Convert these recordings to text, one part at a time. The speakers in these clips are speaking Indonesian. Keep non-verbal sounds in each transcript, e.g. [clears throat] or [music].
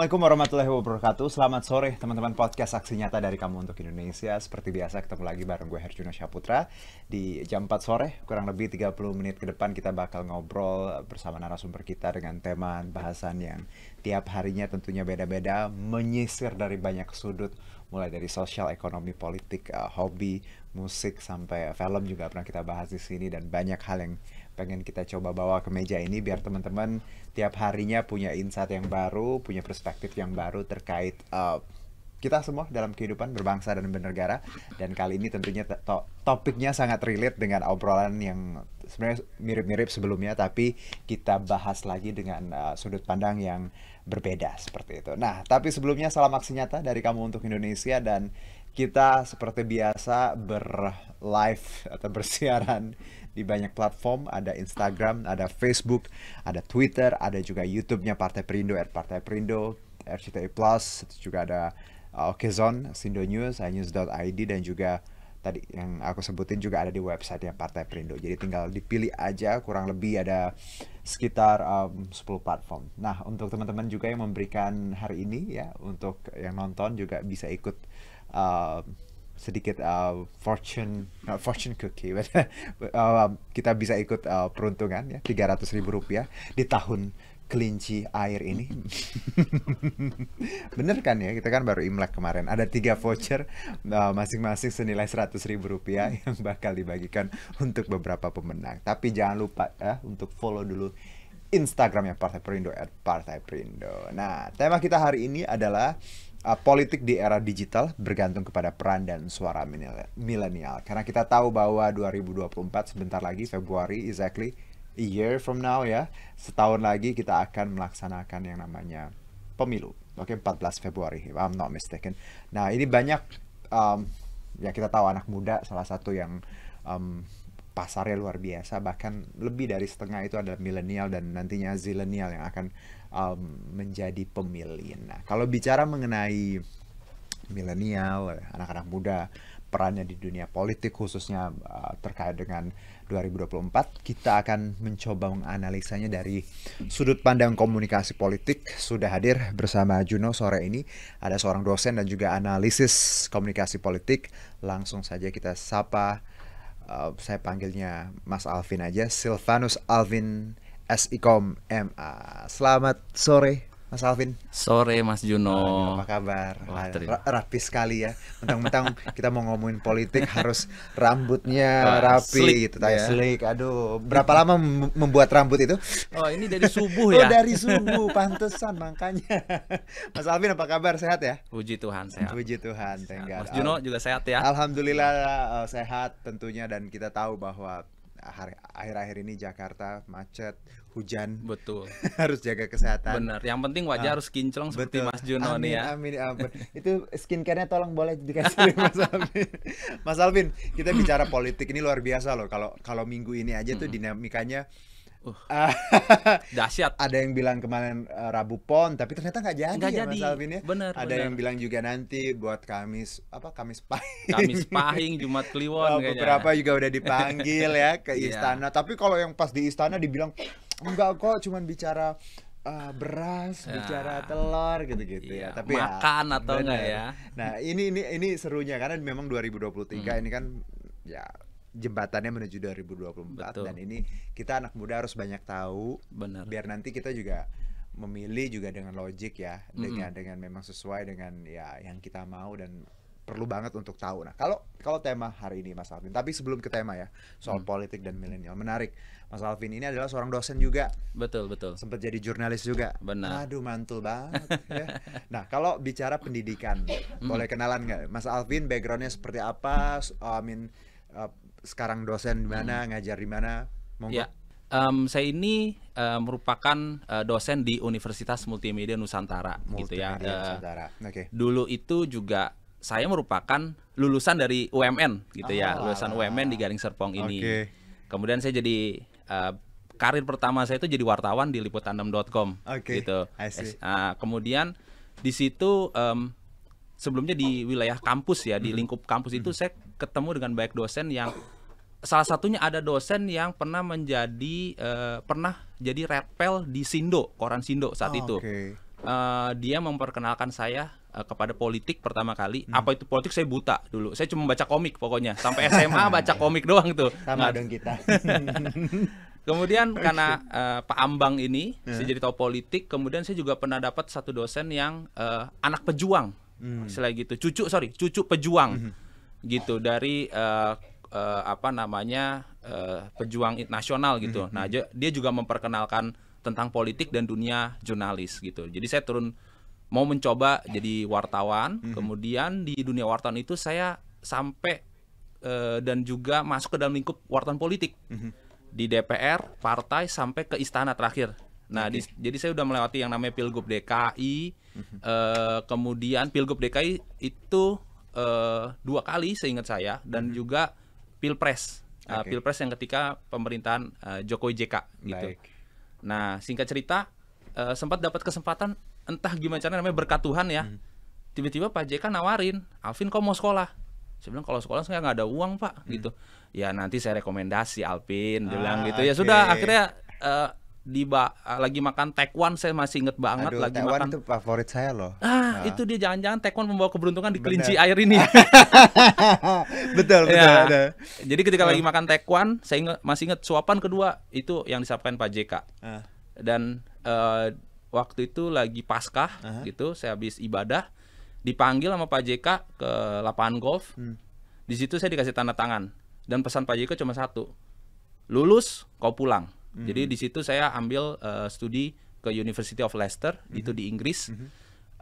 Assalamualaikum warahmatullahi wabarakatuh. Selamat sore teman-teman podcast Aksi Nyata dari Kamu Untuk Indonesia. Seperti biasa ketemu lagi bareng gue Herjuno Syaputra di jam 4 sore. Kurang lebih 30 menit ke depan kita bakal ngobrol bersama narasumber kita dengan tema bahasan yang tiap harinya tentunya beda-beda, menyisir dari banyak sudut mulai dari sosial, ekonomi, politik, eh, hobi, musik sampai film juga pernah kita bahas di sini dan banyak hal yang pengen kita coba bawa ke meja ini biar teman-teman tiap harinya punya insight yang baru, punya perspektif yang baru terkait uh, kita semua dalam kehidupan berbangsa dan bernegara. Dan kali ini tentunya to topiknya sangat relate dengan obrolan yang sebenarnya mirip-mirip sebelumnya, tapi kita bahas lagi dengan uh, sudut pandang yang berbeda seperti itu. Nah, tapi sebelumnya salam aksi nyata dari kamu untuk Indonesia dan kita seperti biasa ber live atau bersiaran di banyak platform, ada Instagram, ada Facebook, ada Twitter, ada juga YouTube-nya Partai Perindo, at Partai Perindo, RCTI Plus, juga ada uh, Okezon, Sindo News, inews.id, dan juga tadi yang aku sebutin juga ada di website yang Partai Perindo. Jadi tinggal dipilih aja, kurang lebih ada sekitar um, 10 platform. Nah, untuk teman-teman juga yang memberikan hari ini ya, untuk yang nonton juga bisa ikut uh, sedikit uh, fortune not uh, fortune cookie [laughs] uh, um, kita bisa ikut uh, peruntungan ya 300 ribu rupiah di tahun kelinci air ini [laughs] bener kan ya kita kan baru imlek kemarin ada tiga voucher masing uh, masing-masing senilai 100 ribu rupiah [laughs] yang bakal dibagikan untuk beberapa pemenang tapi jangan lupa ya uh, untuk follow dulu Instagramnya Partai Perindo at Partai Perindo. Nah, tema kita hari ini adalah uh, politik di era digital bergantung kepada peran dan suara milenial. Karena kita tahu bahwa 2024 sebentar lagi Februari exactly a year from now ya, setahun lagi kita akan melaksanakan yang namanya pemilu. Oke, okay, 14 Februari if I'm not mistaken. Nah, ini banyak um, ya kita tahu anak muda salah satu yang um, pasarnya luar biasa bahkan lebih dari setengah itu adalah milenial dan nantinya zilenial yang akan um, menjadi pemilih. Nah, kalau bicara mengenai milenial, anak-anak muda, perannya di dunia politik khususnya uh, terkait dengan 2024 kita akan mencoba menganalisanya dari sudut pandang komunikasi politik sudah hadir bersama Juno sore ini ada seorang dosen dan juga analisis komunikasi politik langsung saja kita sapa uh, saya panggilnya Mas Alvin aja Silvanus Alvin SIKOM MA. Selamat sore Mas Alvin. Sore Mas Juno. apa kabar? rapi sekali ya. Mentang-mentang [laughs] kita mau ngomongin politik harus rambutnya ah, rapi slick, gitu, ya. slick. Aduh, berapa lama membuat rambut itu? Oh, ini dari subuh oh, ya. oh, dari subuh, [laughs] pantesan makanya. Mas Alvin apa kabar? Sehat ya? Puji Tuhan sehat. Puji Tuhan, thank Mas Juno juga sehat ya. Alhamdulillah eh, sehat tentunya dan kita tahu bahwa akhir-akhir ini Jakarta macet, hujan. Betul. [laughs] harus jaga kesehatan. Benar. Yang penting wajah ah, harus kinclong seperti Mas Juno amin, nih ya. Amin, ya amin. [laughs] Itu skincare-nya tolong boleh dikasih ya, Mas [laughs] Alvin. Mas Alvin, kita bicara politik ini luar biasa loh. Kalau kalau minggu ini aja tuh dinamikanya Uh, [laughs] dahsyat. Ada yang bilang kemarin uh, Rabu Pon, tapi ternyata nggak jadi gak ya jadi. Mas Alvin ya. Bener, Ada bener. yang bilang juga nanti buat Kamis apa Kamis Pahing. Kamis [laughs] Pahing Jumat Kliwon oh, Beberapa juga udah dipanggil ya ke iya. istana. Tapi kalau yang pas di istana dibilang enggak kok cuman bicara uh, beras, ya. bicara telur gitu-gitu ya. iya. ya. Tapi makan ya, atau enggak ya. Nah, ini ini ini serunya karena memang 2023 hmm. ini kan ya jembatannya menuju 2024 Betul. dan ini kita anak muda harus banyak tahu Bener. biar nanti kita juga memilih juga dengan logik ya mm dengan memang sesuai dengan ya yang kita mau dan perlu banget untuk tahu. Nah, kalau kalau tema hari ini Mas Alvin, tapi sebelum ke tema ya, soal hmm. politik dan milenial. Menarik. Mas Alvin ini adalah seorang dosen juga. Betul, betul. Sempat jadi jurnalis juga. Benar. Aduh, mantul banget ya. [laughs] Nah, kalau bicara pendidikan, boleh kenalan nggak? Mas Alvin backgroundnya seperti apa? I mean, uh, sekarang dosen di mana, hmm. ngajar di mana? Monggo. Ya. Um, saya ini uh, merupakan uh, dosen di Universitas Multimedia Nusantara Multimedia gitu ya. Eh, Nusantara. Uh, okay. Dulu itu juga saya merupakan lulusan dari UMN gitu oh, ya, ah. lulusan UMN di Garing Serpong ini. Kemudian saya jadi uh, karir pertama saya itu jadi wartawan di liputan6.com okay. gitu. Uh, kemudian di situ um, sebelumnya di wilayah kampus ya, di hmm. lingkup kampus itu hmm. saya ketemu dengan banyak dosen yang salah satunya ada dosen yang pernah menjadi uh, pernah jadi repel di Sindo koran Sindo saat oh, itu okay. uh, eh, dia memperkenalkan saya eh, kepada politik pertama kali hmm. apa itu politik saya buta dulu saya cuma baca komik pokoknya sampai SMA [laughs] baca komik doang tuh sama Nggak. dong kita [laughs] kemudian karena uh, Pak Ambang ini yeah. saya jadi tahu politik kemudian saya juga pernah dapat satu dosen yang uh, anak pejuang hmm. selain gitu cucu sorry cucu pejuang hmm gitu dari uh, uh, apa namanya uh, pejuang nasional gitu. Mm -hmm. Nah hmm. dia juga memperkenalkan tentang politik dan dunia jurnalis gitu. Jadi saya turun mau mencoba jadi wartawan. Mm -hmm. Kemudian di dunia wartawan itu saya sampai uh, dan juga masuk ke dalam lingkup wartawan politik mm -hmm. di DPR, partai sampai ke istana terakhir. Nah, okay. di, jadi saya sudah melewati yang namanya Pilgub DKI, mm -hmm. uh, kemudian Pilgub DKI itu uh, dua kali seingat saya dan hmm. juga pilpres eh, okay. pilpres yang ketika pemerintahan uh, Jokowi JK gitu. Baik. Nah singkat cerita uh, sempat dapat kesempatan entah gimana caranya namanya berkat Tuhan ya. tiba mhm. Tiba-tiba Pak JK nawarin, Alvin kau mau sekolah? Saya bilang kalau sekolah saya nggak ada uang pak hmm. gitu. Ya nanti saya rekomendasi Alvin, ah, bilang gitu. Ya okay. sudah akhirnya uh, di ba eh, lagi makan tekwan saya masih inget banget Aduh, lagi makan itu favorit saya loh ah, ah. itu dia jangan-jangan tekwan membawa keberuntungan di kelinci air ini [laughs] ya. betul betul ya. ada. jadi ketika uh. lagi nah. makan tekwan saya inget, masih inget suapan kedua itu yang disampaikan Pak JK uh. Ah. dan uh, waktu itu lagi pasca uh ah. gitu saya habis ibadah dipanggil sama Pak JK ke lapangan golf hmm. di situ saya dikasih tanda tangan dan pesan Pak JK cuma satu lulus kau pulang -hmm. Jadi mhm. di situ saya ambil uh, studi ke University of Leicester mm -hmm. itu di Inggris. Mm -hmm.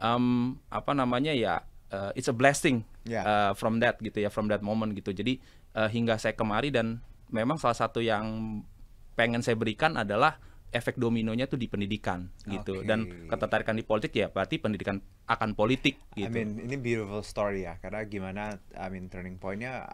um, apa namanya ya? Uh, it's a blessing yeah. Ya. uh, from that gitu ya, from that moment gitu. Jadi uh, hingga saya kemari dan memang salah satu yang pengen saya berikan adalah efek dominonya tuh di pendidikan gitu dan ketertarikan di politik ya berarti pendidikan akan politik gitu. I mean ini beautiful story ya karena gimana I mean turning pointnya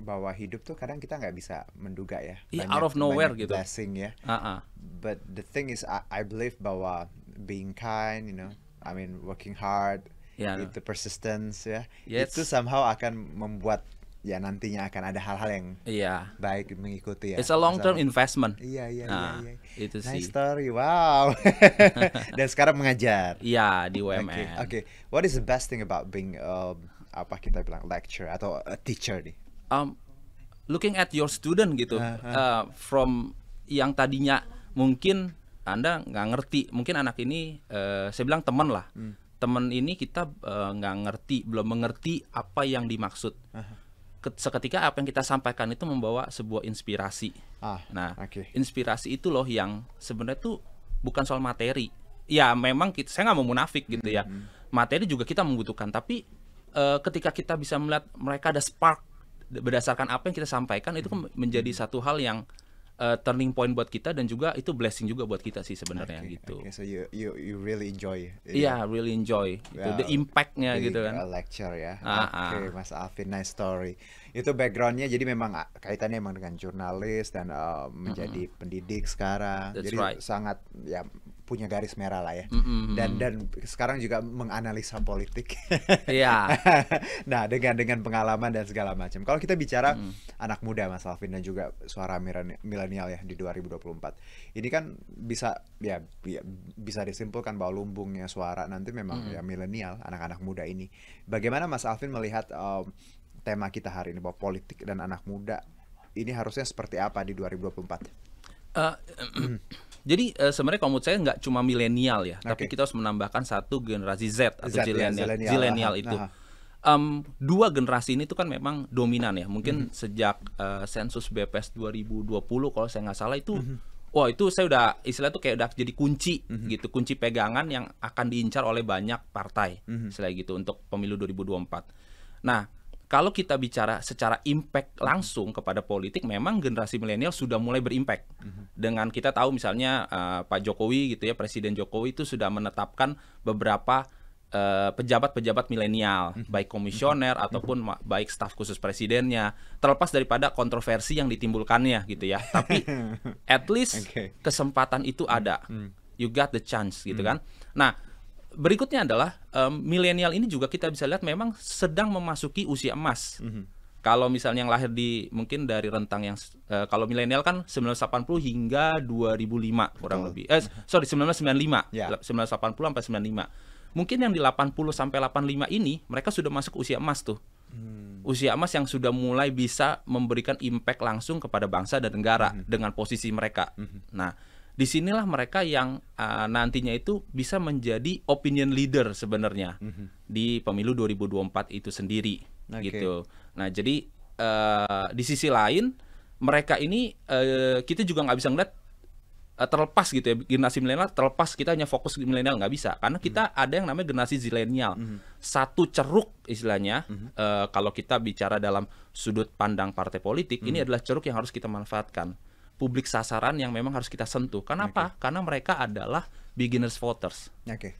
bahwa hidup tuh kadang kita nggak bisa menduga ya. yeah, banyak, out of nowhere gitu. Blessing ya. Uh -uh. But the thing is, I, I believe bahwa being kind, you know, I mean working hard, yeah, itu no. persistence ya, yes. itu somehow akan membuat ya nantinya akan ada hal-hal yang yeah. baik mengikuti ya. It's a long term so, investment. Iya iya nah, iya. iya. Itu nice sih. story. Wow. [laughs] Dan sekarang mengajar. Iya yeah, di UMN Oke. Okay. okay. What is the best thing about being uh, apa kita bilang lecturer atau a uh, teacher nih? um, looking at your student gitu uh, -huh. Uh, from yang tadinya mungkin anda nggak ngerti mungkin anak ini uh, saya bilang teman lah hmm. teman ini kita uh, nggak uh, ngerti belum mengerti apa yang dimaksud uh. seketika apa yang kita sampaikan itu membawa sebuah inspirasi ah, nah okay. inspirasi itu loh yang sebenarnya tuh bukan soal materi ya memang kita saya nggak mau munafik gitu ya. hmm. ya materi juga kita membutuhkan tapi uh, ketika kita bisa melihat mereka ada spark berdasarkan apa yang kita sampaikan itu hmm. menjadi hmm. satu hal yang uh, turning point buat kita dan juga itu blessing juga buat kita sih sebenarnya okay, gitu. Okay, so you you you really enjoy. Iya, yeah, really enjoy. Well, itu the impactnya gitu kan. A Lecture ya. Ah, ah. Oke, okay, ah. Mas Alvin, nice story. Itu backgroundnya jadi memang ah, kaitannya memang dengan jurnalis dan uh, menjadi mm -hmm. pendidik sekarang. That's jadi right. sangat ya punya garis merah lah ya. Mm -hmm. Dan dan sekarang juga menganalisa politik. [laughs] Iya. [laughs] nah, dengan dengan pengalaman dan segala macam. Kalau kita bicara mm -hmm. anak muda Mas Alvin dan juga suara milenial ya di 2024. Ini kan bisa ya bisa disimpulkan bahwa lumbungnya suara nanti memang mm -hmm. ya milenial, anak-anak muda ini. Bagaimana Mas Alvin melihat um, tema kita hari ini bahwa politik dan anak muda ini harusnya seperti apa di 2024? Uh, [clears throat] Jadi uh, sebenarnya kalau menurut saya nggak cuma milenial ya, okay. tapi kita harus menambahkan satu generasi Z atau ya, zilenial ya, itu. Aha. Um, dua generasi ini tuh kan memang dominan ya. Mungkin mm -hmm. sejak uh, sensus BPS 2020 kalau saya nggak salah itu mm -hmm. Wah itu saya udah istilah tuh kayak udah jadi kunci mm -hmm. gitu kunci pegangan yang akan diincar oleh banyak partai mm -hmm. istilah gitu untuk pemilu 2024. Nah kalau kita bicara secara impact langsung kepada politik, memang generasi milenial sudah mulai berimpact. Mm-hmm. Dengan kita tahu misalnya uh, Pak Jokowi gitu ya, Presiden Jokowi itu sudah menetapkan beberapa pejabat eh, pejabat-pejabat milenial, mm-hmm. baik komisioner mm-hmm. ataupun baik staf khusus presidennya, terlepas daripada kontroversi yang ditimbulkannya gitu ya. [laughs] Tapi at least okay. kesempatan itu ada. Mm-hmm. You got the chance gitu mm-hmm. kan. Nah, berikutnya adalah um, milenial ini juga kita bisa lihat memang sedang memasuki usia emas. Mm -hmm. Kalau misalnya yang lahir di mungkin dari rentang yang uh, kalau milenial kan 1980 hingga 2005 kurang lebih. Eh mhm. sorry 1995. Yeah. 1980 sampai 95. Mungkin yang di 80 sampai 85 ini mereka sudah masuk usia emas tuh. Hmm. Usia emas yang sudah mulai bisa memberikan impact langsung kepada bangsa dan negara -hmm. dengan posisi mereka. -hmm. Nah, disinilah mereka yang uh, nantinya itu bisa menjadi opinion leader sebenarnya mm -hmm. di pemilu 2024 itu sendiri okay. gitu. Nah jadi uh, di sisi lain mereka ini uh, kita juga nggak bisa ngeliat uh, terlepas gitu ya generasi milenial terlepas kita hanya fokus di milenial nggak bisa karena mhm. kita -hmm. ada yang namanya generasi zilenial -hmm. satu ceruk istilahnya mm -hmm. uh, kalau kita bicara dalam sudut pandang partai politik -hmm. ini adalah ceruk yang harus kita manfaatkan publik sasaran yang memang harus kita sentuh. Kenapa? Okay. Karena mereka adalah beginners voters. Oke. Okay.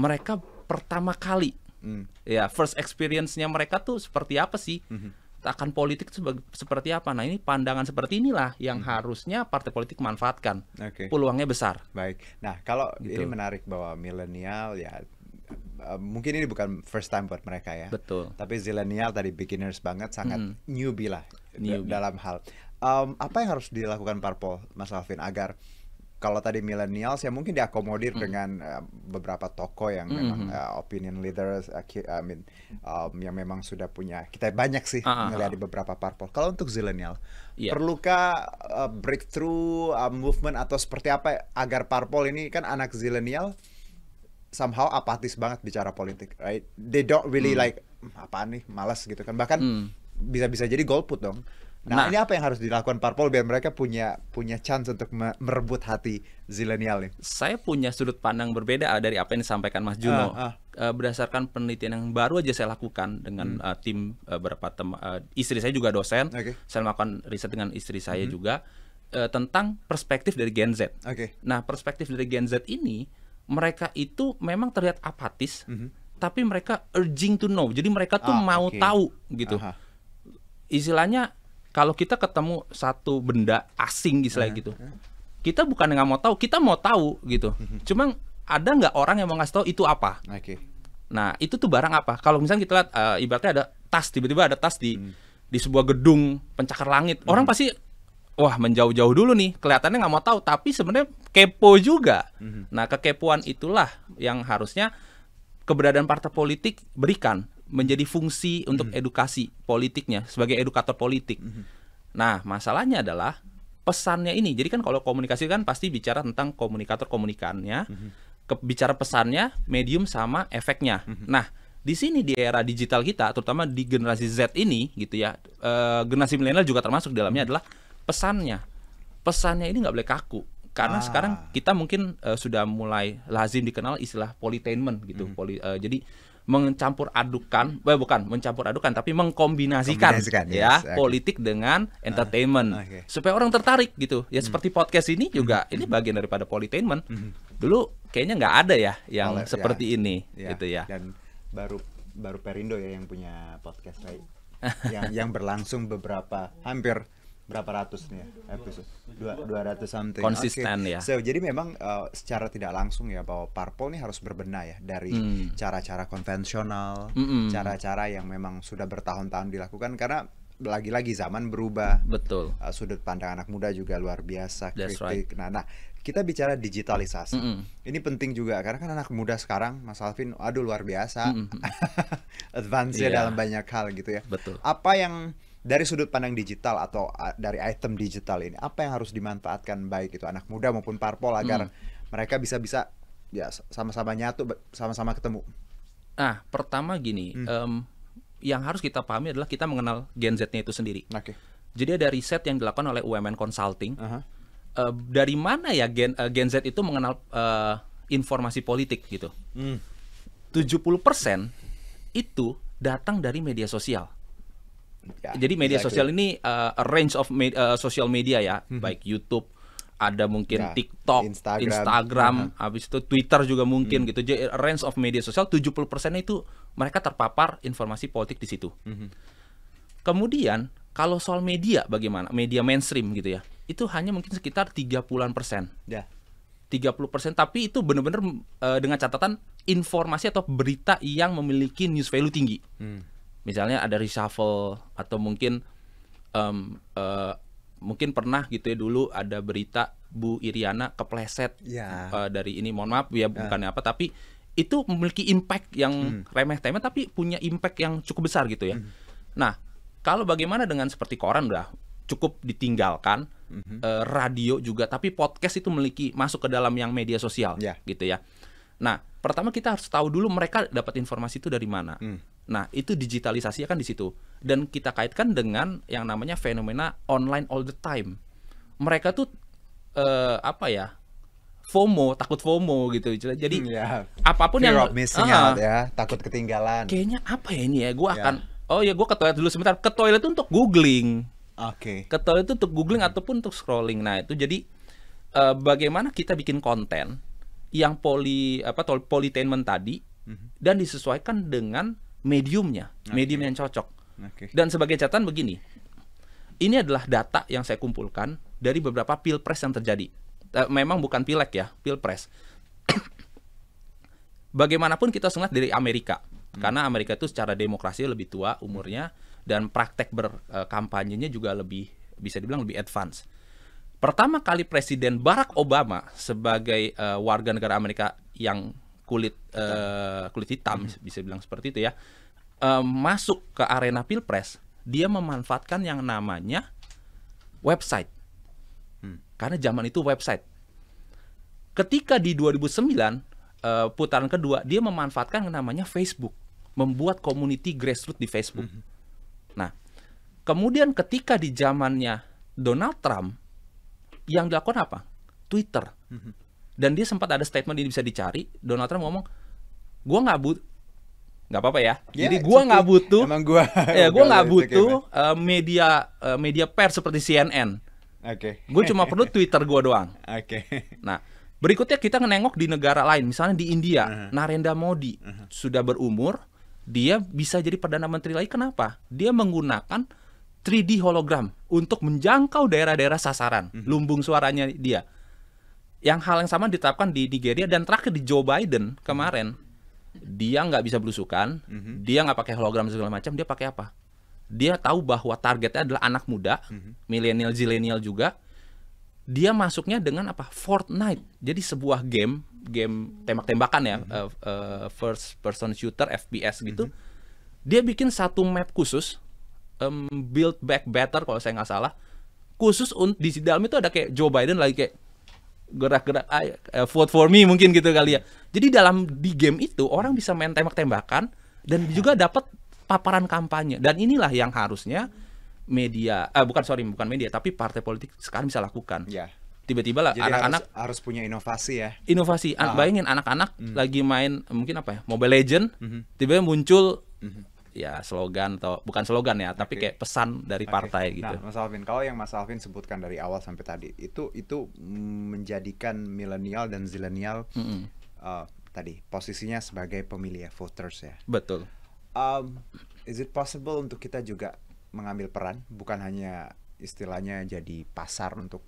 Mereka pertama kali, mm. ya first experience-nya mereka tuh seperti apa sih? Mm -hmm akan politik seperti apa. Nah, ini pandangan seperti inilah yang hmm. harusnya partai politik manfaatkan. Okay. Peluangnya besar. Baik. Nah, kalau gitu. ini menarik bahwa milenial ya eh, mungkin ini bukan first time buat mereka ya. Betul. Tapi zilenial tadi beginners banget sangat hmm. newbie lah newbie. dalam hal um, apa yang harus dilakukan parpol Mas Alvin agar kalau tadi milenial ya mungkin diakomodir mm. dengan uh, beberapa toko yang mm -hmm. memang uh, opinion leaders uh, I mean um, yang memang sudah punya kita banyak sih uh ah, -huh. Ah, ah. di beberapa parpol. Kalau untuk zilenial yeah. perlukah uh, breakthrough uh, movement atau seperti apa agar parpol ini kan anak zilenial somehow apatis banget bicara politik, right? They don't really mm. like hmm, apa nih, malas gitu kan. Bahkan bisa-bisa jadi golput dong. Nah, nah, ini apa yang harus dilakukan parpol biar mereka punya punya chance untuk merebut hati zilenial nih? Saya punya sudut pandang berbeda ah, dari apa yang disampaikan Mas Juno. Uh, uh. Berdasarkan penelitian yang baru aja saya lakukan dengan hmm. uh, tim uh, berapa uh, istri saya juga dosen, okay. saya melakukan riset dengan istri saya hmm. juga uh, tentang perspektif dari Gen Z. Okay. Nah, perspektif dari Gen Z ini mereka itu memang terlihat apatis, hmm. tapi mereka urging to know. Jadi mereka tuh ah, mau okay. tahu gitu. Aha. Istilahnya kalau kita ketemu satu benda asing gitu gitu kita bukan nggak mau tahu kita mau tahu gitu mhm. cuma ada nggak orang yang mau ngasih tahu itu apa okay. nah itu tuh barang apa kalau misalnya kita lihat uh, ibaratnya ada tas tiba-tiba ada tas di hmm. di sebuah gedung pencakar langit hmm. orang pasti wah menjauh-jauh dulu nih kelihatannya nggak mau tahu tapi sebenarnya kepo juga hmm. nah kekepoan itulah yang harusnya keberadaan partai politik berikan menjadi fungsi untuk mm -hmm. edukasi politiknya sebagai edukator politik. Mm -hmm. Nah, masalahnya adalah pesannya ini. Jadi kan kalau komunikasi kan pasti bicara tentang komunikator komunikannya, mm -hmm. ke, bicara pesannya, medium sama efeknya. Mm -hmm. Nah, di sini di era digital kita, terutama di generasi Z ini, gitu ya, e, generasi milenial juga termasuk di dalamnya hmm. adalah pesannya. Pesannya ini nggak boleh kaku. Karena ah. sekarang kita mungkin uh, sudah mulai lazim dikenal istilah politainment gitu. Mm -hmm. uh, jadi mencampur adukan, eh, bukan mencampur adukan tapi mengkombinasikan Kombinasikan, ya okay. politik dengan ah, entertainment uh, okay. supaya orang tertarik gitu. Ya hmm. seperti podcast ini juga hmm. ini bagian daripada politainment. Hmm. Dulu kayaknya nggak ada ya yang Oleh, ya. seperti ya, ini ya, gitu ya. Dan baru baru Perindo ya yang punya podcast right? [laughs] yang yang berlangsung beberapa hampir berapa ratus nih ya episode dua dua ratus something konsisten okay. ya so jadi memang uh, secara tidak langsung ya bahwa parpol ini harus berbenah ya dari hmm. cara-cara konvensional mm konvensional cara-cara yang memang sudah bertahun-tahun dilakukan karena lagi-lagi zaman berubah betul uh, sudut pandang anak muda juga luar biasa That's kritik right. nah nah kita bicara digitalisasi. Mm -mm. Ini penting juga karena kan anak muda sekarang Mas Alvin aduh luar biasa. Mm -mm. [laughs] Advance yeah. dalam banyak hal gitu ya. Betul. Apa yang dari sudut pandang digital atau dari item digital ini apa yang harus dimanfaatkan baik itu anak muda maupun parpol agar hmm. mereka bisa bisa ya sama-sama nyatu sama-sama ketemu. Nah pertama gini hmm. um, yang harus kita pahami adalah kita mengenal Gen Z-nya itu sendiri. Okay. Jadi ada riset yang dilakukan oleh UMN Consulting. Uh -huh. uh, dari mana ya Gen uh, Gen Z itu mengenal uh, informasi politik gitu? Hmm. 70% itu datang dari media sosial ya, Jadi media exactly. sosial ini uh, a range of me uh, social media ya, hmm. baik YouTube, ada mungkin ya, TikTok, Instagram, Instagram uh -huh. habis itu Twitter juga mungkin hmm. gitu. Jadi range of media sosial 70% itu mereka terpapar informasi politik di situ. Hmm. Kemudian kalau soal media bagaimana? Media mainstream gitu ya. Itu hanya mungkin sekitar 30-an persen. Ya. puluh persen. tapi itu benar-benar uh, dengan catatan informasi atau berita yang memiliki news value tinggi. Hmm misalnya ada reshuffle atau mungkin um, uh, mungkin pernah gitu ya dulu ada berita Bu Iriana kepleset ya. uh, dari ini mohon maaf ya iya. bukannya ya. apa tapi itu memiliki impact yang hmm. remeh temeh tapi punya impact yang cukup besar gitu ya. Hmm. Nah, kalau bagaimana dengan seperti koran udah cukup ditinggalkan -hmm. uh, radio juga tapi podcast itu memiliki masuk ke dalam yang media sosial ya. gitu ya Nah, pertama kita harus tahu dulu mereka dapat informasi itu dari mana. Hmm. Nah, itu digitalisasi kan di situ. Dan kita kaitkan dengan yang namanya fenomena online all the time. Mereka tuh eh, apa ya? FOMO, takut FOMO gitu. Jadi hmm, yeah. apapun Fear yang of uh, out ya, takut ketinggalan. Kayaknya apa ya ini ya? Gua ya. akan Oh ya, gua ke toilet dulu sebentar. Ke toilet itu untuk googling. Oke. Okay. Ke toilet itu untuk googling ataupun untuk scrolling. Nah, itu jadi uh, bagaimana kita bikin konten yang poli apa polytainment tadi mm-hmm. dan disesuaikan dengan mediumnya, okay. medium yang cocok. Okay. Dan sebagai catatan begini, ini adalah data yang saya kumpulkan dari beberapa pilpres yang terjadi. Eh, memang bukan pilek ya, pilpres. [coughs] Bagaimanapun kita sengat dari Amerika, hmm. karena Amerika itu secara demokrasi lebih tua umurnya hmm. dan praktek berkampanyenya juga lebih bisa dibilang lebih advance. Pertama kali Presiden Barack Obama sebagai uh, warga negara Amerika yang kulit uh, kulit hitam hmm. bisa bilang seperti itu ya uh, masuk ke arena pilpres dia memanfaatkan yang namanya website hmm. karena zaman itu website ketika di 2009 uh, putaran kedua dia memanfaatkan yang namanya Facebook membuat community grassroots di Facebook hmm. nah kemudian ketika di zamannya Donald Trump yang dilakukan apa? Twitter. Mhm. Dan dia sempat ada statement ini bisa dicari. Donald Trump ngomong, gue nggak but nggak apa-apa ya. Yeah, Jadi gue nggak butuh, Emang gua, [laughs] ya gue [laughs] nggak butuh uh, media uh, media pers seperti CNN. Oke. Okay. Gue cuma perlu [laughs] Twitter gue doang. Oke. Okay. Nah, berikutnya kita nengok di negara lain, misalnya di India, uh-huh. Narendra Modi uh-huh. sudah berumur, dia bisa jadi perdana menteri lagi. Kenapa? Dia menggunakan 3D hologram untuk menjangkau daerah-daerah sasaran, mm -hmm. lumbung suaranya dia. Yang hal yang sama ditetapkan di Nigeria dan terakhir di Joe Biden kemarin, dia nggak bisa belusukan, mm -hmm. dia nggak pakai hologram segala macam, dia pakai apa? Dia tahu bahwa targetnya adalah anak muda, mm -hmm. milenial, zilenial juga. Dia masuknya dengan apa? Fortnite. Jadi sebuah game, game tembak-tembakan ya, mm -hmm. uh, uh, first person shooter, FPS gitu. Mm -hmm. Dia bikin satu map khusus um, Build Back Better kalau saya nggak salah khusus untuk di dalam itu ada kayak Joe Biden lagi kayak gerak-gerak eh, vote for me mungkin gitu kali ya jadi dalam di game itu orang bisa main tembak-tembakan dan juga dapat paparan kampanye dan inilah yang harusnya media eh, bukan sorry bukan media tapi partai politik sekarang bisa lakukan yeah tiba-tiba lah anak-anak harus, harus punya inovasi ya inovasi An- ah. bayangin anak-anak mm. lagi main mungkin apa ya Mobile Legend mm tiba-tiba muncul mhm ya slogan atau bukan slogan ya, tapi kayak pesan dari okay. partai nah, gitu. Mas Alvin, kalau yang Mas Alvin sebutkan dari awal sampai tadi itu itu menjadikan milenial dan zilenial mm -hmm. uh, tadi posisinya sebagai pemilih ya, voters ya. Betul. Um, is it possible untuk kita juga mengambil peran bukan hanya istilahnya jadi pasar untuk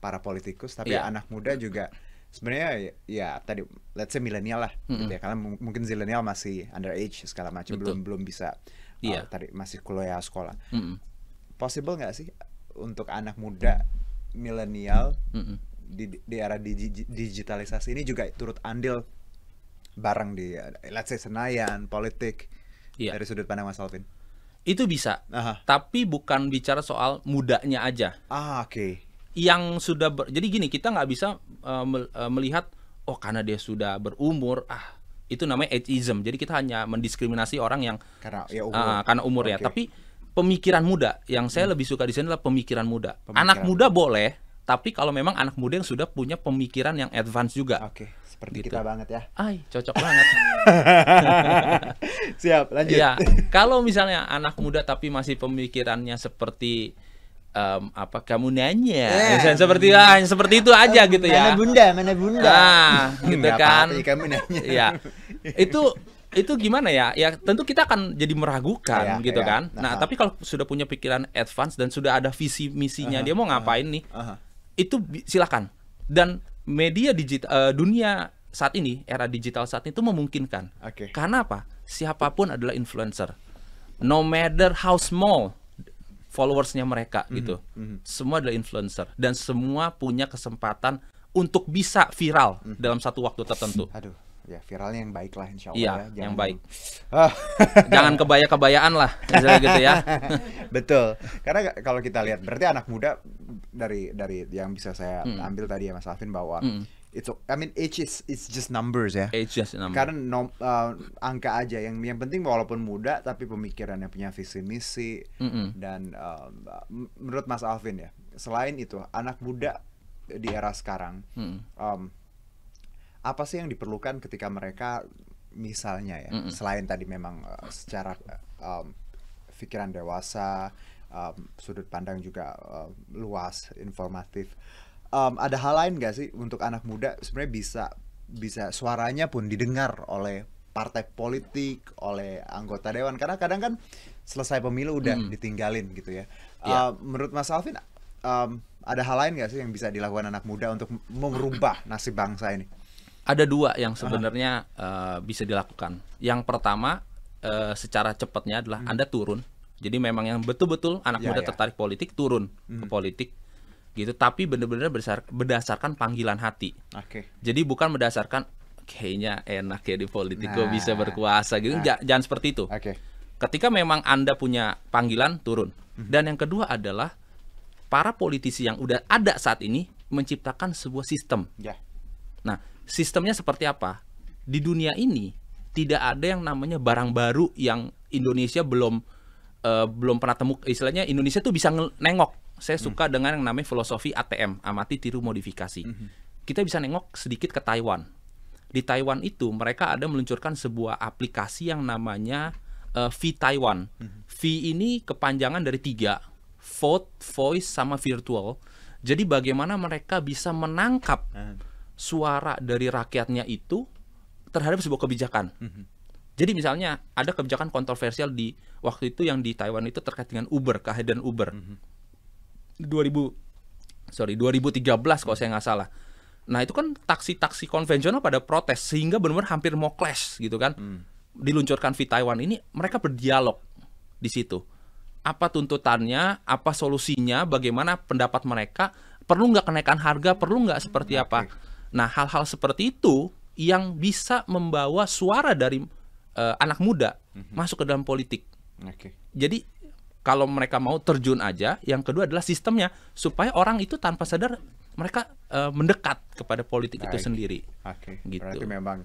para politikus tapi yeah. anak muda juga sebenarnya ya tadi let's say milenial lah mm-hmm. gitu ya karena mungkin milenial masih under age segala macam belum belum bisa yeah. uh, iya. tadi masih kuliah sekolah mm-hmm. possible nggak sih untuk anak muda milenial mm-hmm. di, di era digi- digitalisasi ini juga turut andil bareng di uh, let's say senayan politik yeah. dari sudut pandang Mas Alvin itu bisa uh-huh. tapi bukan bicara soal mudanya aja ah oke okay yang sudah ber, jadi gini kita nggak bisa Eh, eh, melihat oh karena dia sudah berumur ah itu namanya ageism. Jadi kita hanya mendiskriminasi orang yang karena ya ah, umur, uh, karena umur okay. ya. Tapi pemikiran muda yang saya hmm. lebih suka di sini adalah pemikiran muda. Pemikiran. Anak muda boleh, tapi kalau memang anak muda yang sudah punya pemikiran yang advance juga. Oke. Okay. Seperti gitu. kita banget ya. Ay, cocok banget. [laughs] Siap, lanjut. Ya, kalau misalnya anak muda tapi masih pemikirannya seperti um, apa kamu nanya yeah. Misalnya seperti ah, seperti itu aja eh, gitu ya mana bunda mana bunda nah, [laughs] gitu Nggak kan apa -apa, kamu nanya ya itu itu gimana ya ya tentu kita akan jadi meragukan yeah, gitu yeah. kan nah, nah ah. tapi kalau sudah punya pikiran advance dan sudah ada visi misinya uh -huh, dia mau ngapain uh -huh, nih uh -huh. itu silakan dan media digital uh, eh, dunia saat ini era digital saat itu memungkinkan okay. karena apa siapapun adalah influencer no matter how small followersnya mereka mm -hmm. gitu. Mm -hmm. Semua adalah influencer dan semua punya kesempatan untuk bisa viral mm -hmm. dalam satu waktu tertentu. Aduh, ya viralnya yang baik lah insya Allah. Iya, ya. Jangan... yang baik. Oh. [laughs] Jangan kebaya-kebayaan lah, misalnya gitu ya. [laughs] Betul. Karena kalau kita lihat, berarti anak muda dari dari yang bisa saya mm. ambil tadi ya Mas Alvin bahwa hmm it's I mean age is it's just numbers ya. Age just numbers. Karena nom, uh, angka aja yang yang penting walaupun muda tapi pemikirannya punya visi misi mm -hmm. dan uh, menurut Mas Alvin ya selain itu anak muda di era sekarang mm -hmm. Um, apa sih yang diperlukan ketika mereka misalnya ya mm -hmm. selain tadi memang uh, secara um, pikiran dewasa um, sudut pandang juga uh, luas informatif um, ada hal lain gak sih untuk anak muda sebenarnya bisa bisa suaranya pun didengar oleh partai politik oleh anggota dewan karena kadang kan selesai pemilu udah hmm. ditinggalin gitu ya. Yeah. Iya. um, menurut Mas Alvin um, ada hal lain gak sih yang bisa dilakukan anak muda untuk merubah nasib bangsa ini? Ada dua yang sebenarnya uh, eh, -huh. uh bisa dilakukan. Yang pertama uh, secara cepatnya adalah hmm. Anda turun. Jadi memang yang betul-betul anak ya, muda ya. tertarik politik turun hmm. ke politik gitu tapi benar-benar berdasarkan panggilan hati. Oke. Okay. Jadi bukan berdasarkan kayaknya enak ya di politik nah, gue bisa berkuasa gitu nah. jangan seperti itu. Oke. Okay. Ketika memang anda punya panggilan turun mhm. dan yang kedua adalah para politisi yang udah ada saat ini menciptakan sebuah sistem. Yeah. Nah sistemnya seperti apa? Di dunia ini tidak ada yang namanya barang baru yang Indonesia belum uh, belum pernah temukan. istilahnya Indonesia tuh bisa nengok saya hmm. suka dengan yang namanya filosofi ATM, amati tiru modifikasi. Hmm. Kita bisa nengok sedikit ke Taiwan. Di Taiwan itu mereka ada meluncurkan sebuah aplikasi yang namanya uh, V Taiwan. Hmm. V ini kepanjangan dari tiga, vote, voice, sama virtual. Jadi bagaimana mereka bisa menangkap hmm. suara dari rakyatnya itu terhadap sebuah kebijakan. Hmm. Jadi misalnya ada kebijakan kontroversial di waktu itu yang di Taiwan itu terkait dengan Uber, kehadiran Uber. Mm -hmm 2000 sorry 2013 kalau saya nggak salah. Nah itu kan taksi-taksi konvensional pada protes sehingga benar-benar hampir mau clash gitu kan. Hmm. Diluncurkan V Taiwan ini mereka berdialog di situ. Apa tuntutannya, apa solusinya, bagaimana pendapat mereka, perlu nggak kenaikan harga, perlu nggak seperti apa. Nah hal-hal seperti itu yang bisa membawa suara dari uh, anak muda mm -hmm. masuk ke dalam politik. Okay. Jadi kalau mereka mau terjun aja yang kedua adalah sistemnya supaya orang itu tanpa sadar mereka uh, mendekat kepada politik Baik. itu sendiri oke okay. gitu berarti memang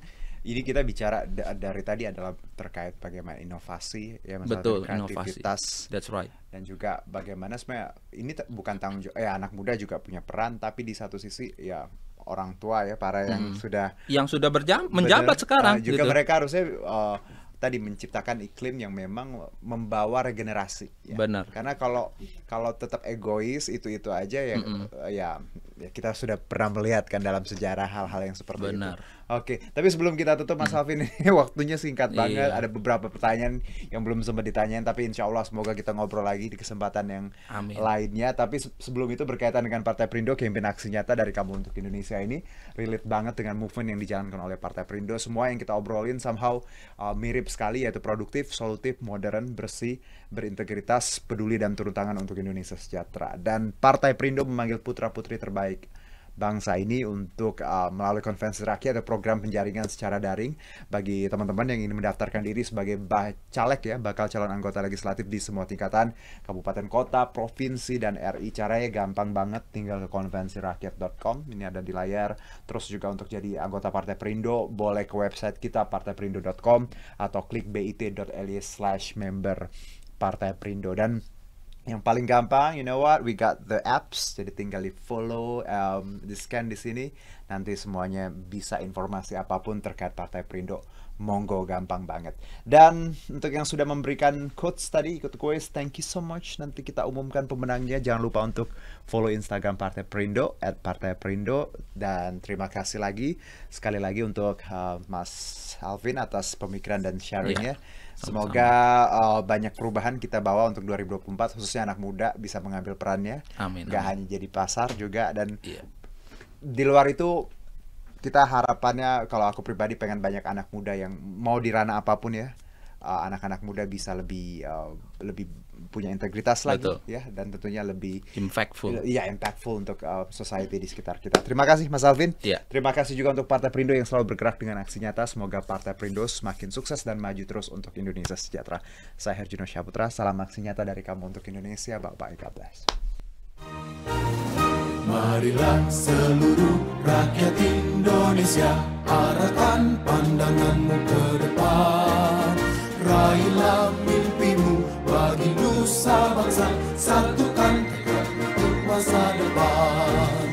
ini kita bicara dari tadi adalah terkait bagaimana inovasi ya masalah Betul, kreativitas inovasi. That's right. dan juga bagaimana sebenarnya ini bukan tanggung jawab ya anak muda juga punya peran tapi di satu sisi ya orang tua ya para yang hmm. sudah yang sudah berjam menjabat bener, sekarang uh, juga gitu. mereka harusnya uh, tadi menciptakan iklim yang memang membawa regenerasi ya. benar karena kalau kalau tetap egois itu itu aja ya mm -mm. ya ya kita sudah pernah melihat kan dalam sejarah hal-hal yang seperti Benar. itu. Oke, tapi sebelum kita tutup Mas hmm. Alvin hmm. [laughs] waktunya singkat iya. banget. Ada beberapa pertanyaan yang belum sempat ditanyain tapi insya Allah semoga kita ngobrol lagi di kesempatan yang Amin. lainnya. Tapi sebelum itu berkaitan dengan Partai Perindo, campaign aksi nyata dari kamu untuk Indonesia ini relate banget dengan movement yang dijalankan oleh Partai Perindo. Semua yang kita obrolin somehow uh, mirip sekali yaitu produktif, solutif, modern, bersih, berintegritas, peduli dan turun tangan untuk Indonesia sejahtera. Dan Partai Perindo memanggil putra-putri terbaik bangsa ini untuk uh, melalui konvensi rakyat atau program penjaringan secara daring bagi teman-teman yang ingin mendaftarkan diri sebagai caleg ya bakal calon anggota legislatif di semua tingkatan kabupaten kota provinsi dan RI caranya gampang banget tinggal ke konvensi rakyat.com ini ada di layar terus juga untuk jadi anggota Partai Perindo boleh ke website kita partaiperindo.com atau klik bit.ly slash member Partai Perindo dan yang paling gampang, you know what? We got the apps, jadi tinggal di follow, um, di scan di sini, nanti semuanya bisa informasi apapun terkait Partai Perindo. Monggo gampang banget. Dan untuk yang sudah memberikan quotes tadi ikut kuis, thank you so much. Nanti kita umumkan pemenangnya. Jangan lupa untuk follow Instagram Partai Perindo at Partai Perindo dan terima kasih lagi sekali lagi untuk uh, Mas Alvin atas pemikiran dan sharingnya. Yeah Semoga uh, banyak perubahan kita bawa untuk 2024 khususnya anak muda bisa mengambil perannya. Amin. Gak hanya jadi pasar juga dan yeah. di luar itu kita harapannya kalau aku pribadi pengen banyak anak muda yang mau di ranah apapun ya eh, anak-anak uh, muda bisa lebih uh, lebih punya integritas lagi Betul. ya dan tentunya lebih impactful. ya impactful untuk uh, society di sekitar kita. Terima kasih Mas Alvin. Yeah. Terima kasih juga untuk Partai Perindo yang selalu bergerak dengan aksi nyata. Semoga Partai Perindo semakin sukses dan maju terus untuk Indonesia sejahtera. Saya Herjuno Syaputra, salam aksi nyata dari kamu untuk Indonesia. Bapak God bless. Marilah seluruh rakyat Indonesia arahkan pandanganmu ke depan Raihlah mimpi nusa bangsa Satukan tekad masa depan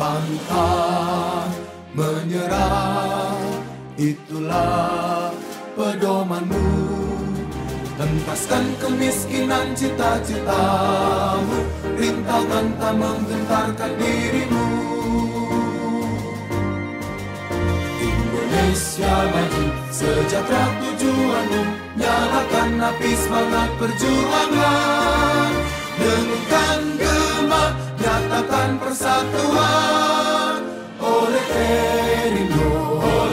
Pantang menyerah Itulah pedomanmu Tentaskan kemiskinan cita-citamu Rintangan tak menggentarkan dirimu Indonesia maju Sejahtera tujuanmu Nyalakan api semangat perjuangan Dengarkan gema Nyatakan persatuan Oleh Perindo Oleh